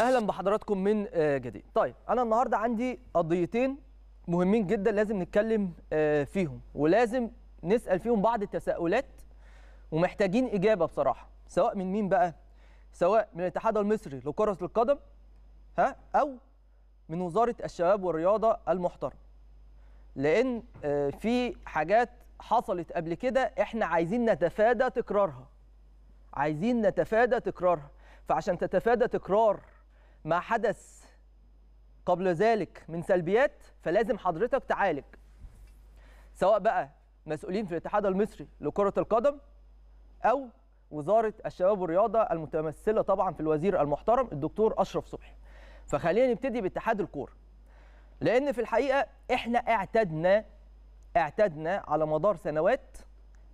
اهلا بحضراتكم من آه، جديد طيب انا النهارده عندي قضيتين مهمين جدا لازم نتكلم آه، فيهم ولازم نسال فيهم بعض التساؤلات ومحتاجين اجابه بصراحه سواء من مين بقى سواء من الاتحاد المصري لكره القدم ها او من وزاره الشباب والرياضه المحترمه لان آه، في حاجات حصلت قبل كده احنا عايزين نتفادى تكرارها عايزين نتفادى تكرارها فعشان تتفادى تكرار ما حدث قبل ذلك من سلبيات فلازم حضرتك تعالج سواء بقى مسؤولين في الاتحاد المصري لكرة القدم أو وزارة الشباب والرياضة المتمثلة طبعا في الوزير المحترم الدكتور أشرف صبحي فخلينا نبتدي باتحاد الكورة لأن في الحقيقة إحنا اعتدنا اعتدنا على مدار سنوات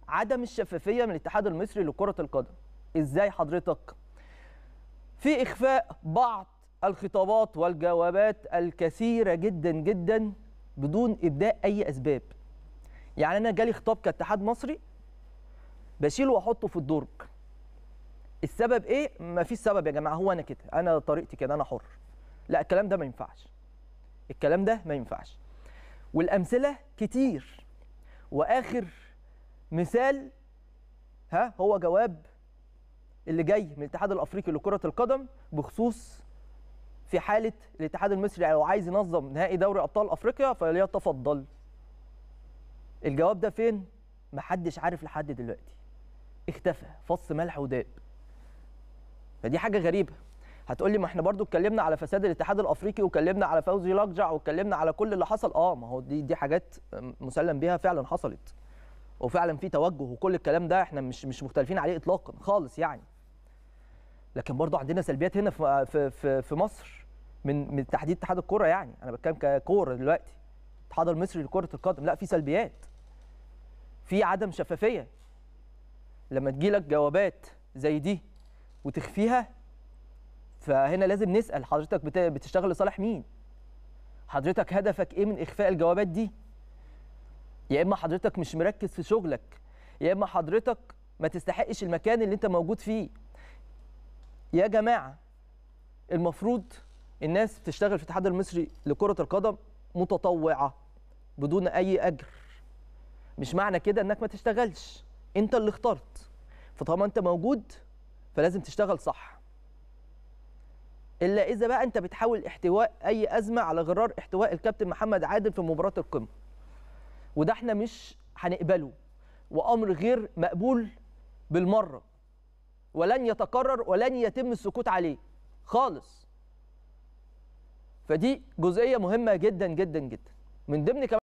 عدم الشفافية من الاتحاد المصري لكرة القدم إزاي حضرتك في إخفاء بعض الخطابات والجوابات الكثيرة جدا جدا بدون إبداء أي أسباب يعني أنا جالي خطاب كاتحاد مصري بشيله وأحطه في الدرج السبب إيه؟ ما فيش سبب يا جماعة هو أنا كده أنا طريقتي كده أنا حر لا الكلام ده ما ينفعش الكلام ده ما ينفعش والأمثلة كتير وآخر مثال ها هو جواب اللي جاي من الاتحاد الافريقي لكره القدم بخصوص في حاله الاتحاد المصري لو عايز ينظم نهائي دوري ابطال افريقيا فليتفضل الجواب ده فين محدش عارف لحد دلوقتي اختفى فص ملح وداب فدي حاجه غريبه هتقول لي ما احنا برضو اتكلمنا على فساد الاتحاد الافريقي واتكلمنا على فوزي لجع واتكلمنا على كل اللي حصل اه ما هو دي دي حاجات مسلم بيها فعلا حصلت وفعلا في توجه وكل الكلام ده احنا مش مش مختلفين عليه اطلاقا خالص يعني لكن برضو عندنا سلبيات هنا في في في مصر من من تحديد اتحاد الكره يعني انا بتكلم ككوره دلوقتي الاتحاد المصري لكره القدم لا في سلبيات في عدم شفافيه لما تجيلك جوابات زي دي وتخفيها فهنا لازم نسال حضرتك بتشتغل لصالح مين حضرتك هدفك ايه من اخفاء الجوابات دي يا اما حضرتك مش مركز في شغلك يا اما حضرتك ما تستحقش المكان اللي انت موجود فيه يا جماعه المفروض الناس بتشتغل في الاتحاد المصري لكره القدم متطوعه بدون اي اجر مش معنى كده انك ما تشتغلش انت اللي اخترت فطالما انت موجود فلازم تشتغل صح الا اذا بقى انت بتحاول احتواء اي ازمه على غرار احتواء الكابتن محمد عادل في مباراه القمه وده احنا مش هنقبله وامر غير مقبول بالمره ولن يتكرر ولن يتم السكوت عليه خالص فدي جزئيه مهمه جدا جدا جدا من ضمن كمان